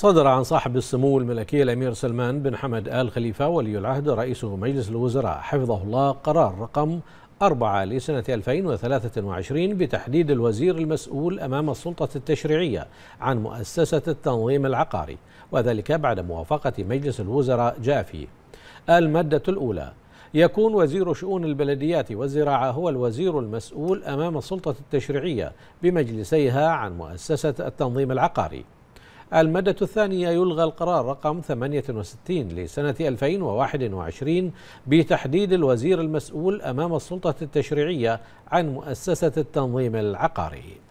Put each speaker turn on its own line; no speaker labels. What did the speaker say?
صدر عن صاحب السمو الملكي الأمير سلمان بن حمد آل خليفة ولي العهد رئيس مجلس الوزراء حفظه الله قرار رقم 4 لسنة 2023 بتحديد الوزير المسؤول أمام السلطة التشريعية عن مؤسسة التنظيم العقاري وذلك بعد موافقة مجلس الوزراء جاء فيه المادة الأولى يكون وزير شؤون البلديات والزراعة هو الوزير المسؤول أمام السلطة التشريعية بمجلسيها عن مؤسسة التنظيم العقاري المادة الثانية يلغى القرار رقم 68 لسنة 2021 بتحديد الوزير المسؤول أمام السلطة التشريعية عن مؤسسة التنظيم العقاري